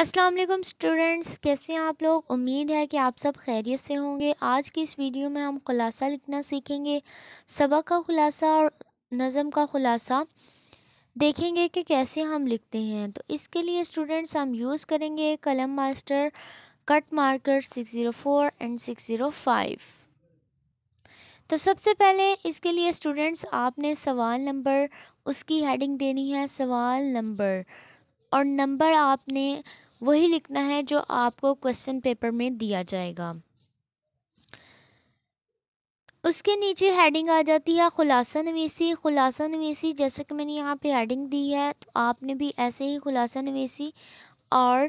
अस्सलाम वालेकुम स्टूडेंट्स कैसे हैं आप लोग उम्मीद है कि आप सब खैरियत से होंगे आज की इस वीडियो में हम खुलासा लिखना सीखेंगे सबक का खुलासा और नज़म का खुलासा देखेंगे कि कैसे हम लिखते हैं तो इसके लिए स्टूडेंट्स हम यूज़ करेंगे कलम मास्टर कट मार्कर 604 एंड 605 तो सबसे पहले इसके लिए स्टूडेंट्स आपने सवाल नंबर उसकी हेडिंग देनी है सवाल नंबर और नंबर आपने वही लिखना है जो आपको क्वेश्चन पेपर में दिया जाएगा उसके नीचे हेडिंग आ जाती है खुलासा नवीसी खुलासा नवीसी जैसे कि मैंने यहाँ पे हेडिंग दी है तो आपने भी ऐसे ही खुलासा नवीसी और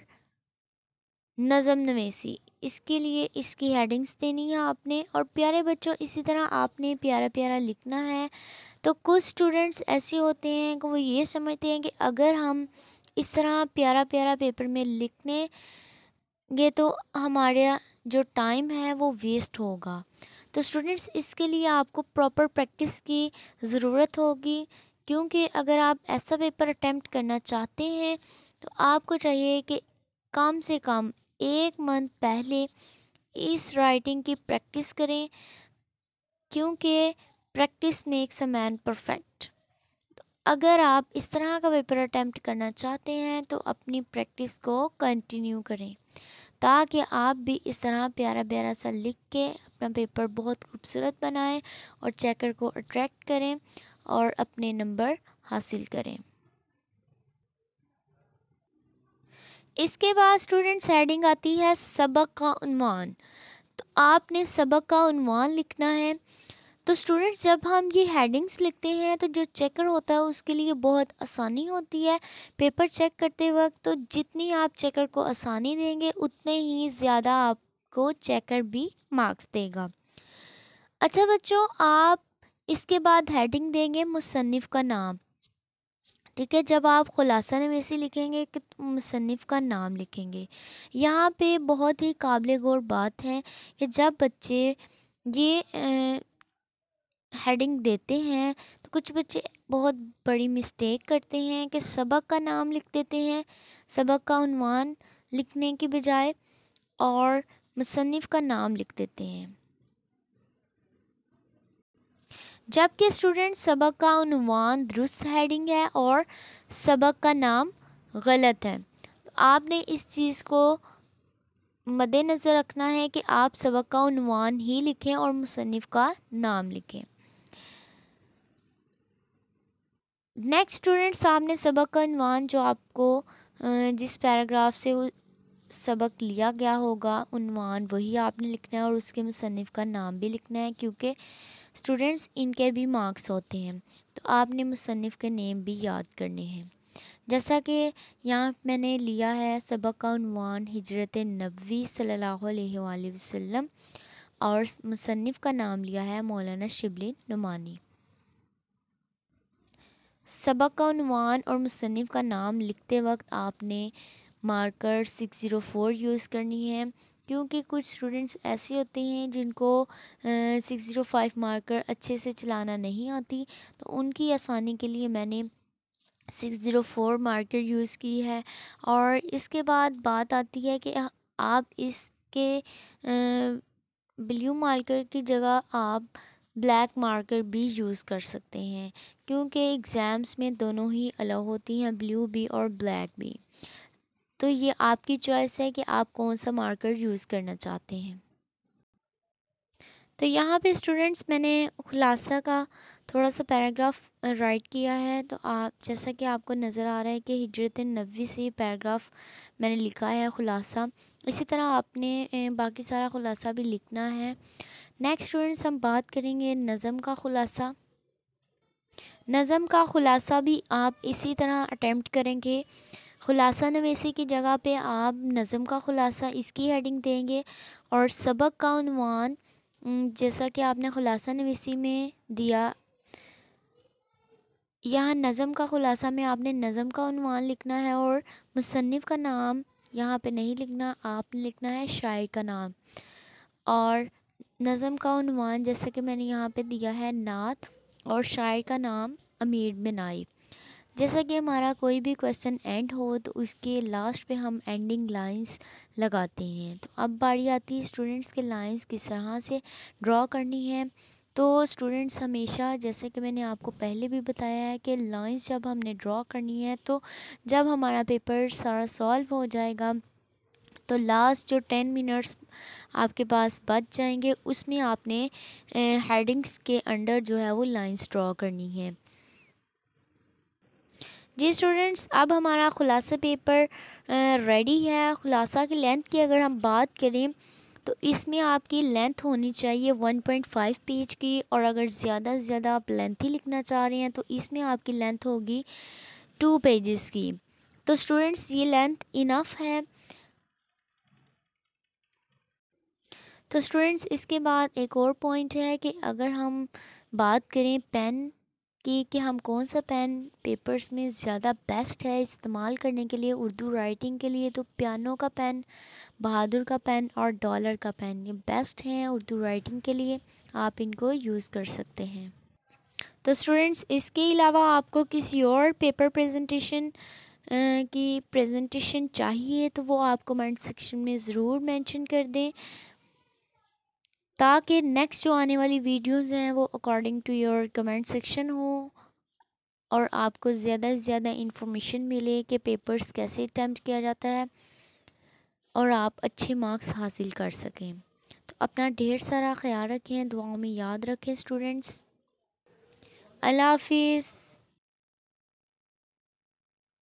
नज़म नवेसी इसके लिए इसकी हेडिंग्स देनी है आपने और प्यारे बच्चों इसी तरह आपने प्यारा प्यारा लिखना है तो कुछ स्टूडेंट्स ऐसे होते हैं कि वो ये समझते हैं कि अगर हम इस तरह प्यारा प्यारा पेपर में लिखने गे तो हमारे जो टाइम है वो वेस्ट होगा तो स्टूडेंट्स इसके लिए आपको प्रॉपर प्रैक्टिस की ज़रूरत होगी क्योंकि अगर आप ऐसा पेपर अटैम्प्ट करना चाहते हैं तो आपको चाहिए कि कम से कम एक मंथ पहले इस राइटिंग की प्रैक्टिस करें क्योंकि practice makes a man perfect अगर आप इस तरह का पेपर अटैम्प्ट करना चाहते हैं तो अपनी प्रैक्टिस को कंटिन्यू करें ताकि आप भी इस तरह प्यारा प्यारा सा लिख के अपना पेपर बहुत खूबसूरत बनाएं और चेकर को अट्रैक्ट करें और अपने नंबर हासिल करें इसके बाद स्टूडेंट्स हेडिंग आती है सबक का उन्वान तो आपने सबक का उन्वान लिखना है तो स्टूडेंट्स जब हम ये हेडिंग्स लिखते हैं तो जो चेकर होता है उसके लिए बहुत आसानी होती है पेपर चेक करते वक्त तो जितनी आप चेकर को आसानी देंगे उतने ही ज़्यादा आपको चेकर भी मार्क्स देगा अच्छा बच्चों आप इसके बाद हेडिंग देंगे मुसनफ़ का नाम ठीक है जब आप खुलासा नवेसी लिखेंगे कि मुसनफ़ का नाम लिखेंगे यहाँ पे बहुत ही काबिल गौर बात है कि जब बच्चे ये हेडिंग देते हैं तो कुछ बच्चे बहुत बड़ी मिस्टेक करते हैं कि सबक का नाम लिख देते हैं सबक का उनवान लिखने के बजाय और मुसनफ़ का नाम लिख देते हैं जबकि स्टूडेंट सबक का उनवान दुरुस्त हेडिंग है और सबक का नाम गलत है तो आपने इस चीज़ को मद्नज़र रखना है कि आप सबक का उनवान ही लिखें और मुसनफ़ का नाम लिखें नेक्स्ट स्टूडेंट सामने सबक का अनवान जो आपको जिस पैराग्राफ से सबक लिया गया होगा उनवान वही आपने लिखना है और उसके मुसनफ़ का नाम भी लिखना है क्योंकि स्टूडेंट्स इनके भी मार्क्स होते हैं तो आपने मुसनफ़ के नेम भी याद करने हैं जैसा कि यहाँ मैंने लिया है सबक का अनवान हिजरत नबी सल्लल्लाहु और मुसनफ़ का नाम लिया है मौलाना शिबली नुमानी सबक का उनवान और मुसनफ़ का नाम लिखते वक्त आपने मार्कर 604 यूज़ करनी है क्योंकि कुछ स्टूडेंट्स ऐसे होते हैं जिनको सिक्स ज़ीरो फाइव मार्कर अच्छे से चलाना नहीं आती तो उनकी आसानी के लिए मैंने six zero four marker use की है और इसके बाद बात आती है कि आप इसके ब्लू मार्कर की जगह आप ब्लैक मार्कर भी यूज़ कर सकते हैं क्योंकि एग्ज़ाम्स में दोनों ही अलग होती हैं ब्लू भी और ब्लैक भी तो ये आपकी चॉइस है कि आप कौन सा मार्कर यूज़ करना चाहते हैं तो यहाँ पे स्टूडेंट्स मैंने खुलासा का थोड़ा सा पैराग्राफ राइट किया है तो आप जैसा कि आपको नज़र आ रहा है कि हिजरत नबी से पैराग्राफ मैंने लिखा है ख़ुलासा इसी तरह आपने बाकी सारा ख़ुलासा भी लिखना है नेक्स्ट स्टूडेंट्स हम बात करेंगे नज़म का ख़ुलासा नज़म का ख़ुलासा भी आप इसी तरह अटैम्प्ट करेंगे ख़ुलासा नवेसी की जगह पे आप नज़म का ख़ुलासा इसकी हेडिंग देंगे और सबक का उनवान जैसा कि आपने ख़ुलासा नवेसी में दिया यहाँ नज़म का ख़ुलासा में आपने नज़म का उनवान लिखना है और मुसनफ़ का नाम यहाँ पे नहीं लिखना आपने लिखना है शायर का नाम और नज़म का उनवान जैसा कि मैंने यहाँ पे दिया है नात और शायर का नाम अमीर बिन जैसा कि हमारा कोई भी क्वेश्चन एंड हो तो उसके लास्ट पे हम एंडिंग लाइंस लगाते हैं तो अब बारी आती है स्टूडेंट्स के लाइंस किस तरह से ड्रॉ करनी है तो स्टूडेंट्स हमेशा जैसे कि मैंने आपको पहले भी बताया है कि लाइंस जब हमने ड्रॉ करनी है तो जब हमारा पेपर सारा सॉल्व हो जाएगा तो लास्ट जो टेन मिनट्स आपके पास बच जाएंगे उसमें आपने हेडिंग्स के अंडर जो है वो लाइंस ड्रॉ करनी है जी स्टूडेंट्स अब हमारा ख़ुलासा पेपर रेडी है ख़ुलासा की लेंथ की अगर हम बात करें तो इसमें आपकी लेंथ होनी चाहिए 1.5 पेज की और अगर ज़्यादा से ज़्यादा आप लेंथ ही लिखना चाह रहे हैं तो इसमें आपकी लेंथ होगी टू पेजेस की तो स्टूडेंट्स ये लेंथ इनफ है तो स्टूडेंट्स इसके बाद एक और पॉइंट है कि अगर हम बात करें पेन की कि हम कौन सा पेन पेपर्स में ज़्यादा बेस्ट है इस्तेमाल करने के लिए उर्दू राइटिंग के लिए तो पियानो का पेन बहादुर का पेन और डॉलर का पेन ये बेस्ट हैं उर्दू राइटिंग के लिए आप इनको यूज़ कर सकते हैं तो स्टूडेंट्स इसके अलावा आपको किसी और पेपर प्रेजेंटेशन की प्रेजेंटेशन चाहिए तो वो आप कमेंट सेक्शन में ज़रूर मेंशन कर दें ताकि नेक्स्ट जो आने वाली वीडियोस हैं वो according to your comment section हो और आपको ज़्यादा से ज़्यादा इन्फॉर्मेशन मिले कि पेपर्स कैसे अटैम्प्ट किया जाता है और आप अच्छे मार्क्स हासिल कर सकें तो अपना ढेर सारा ख्याल रखें दुआओं में याद रखें स्टूडेंट्स अल्लाह हाफिज़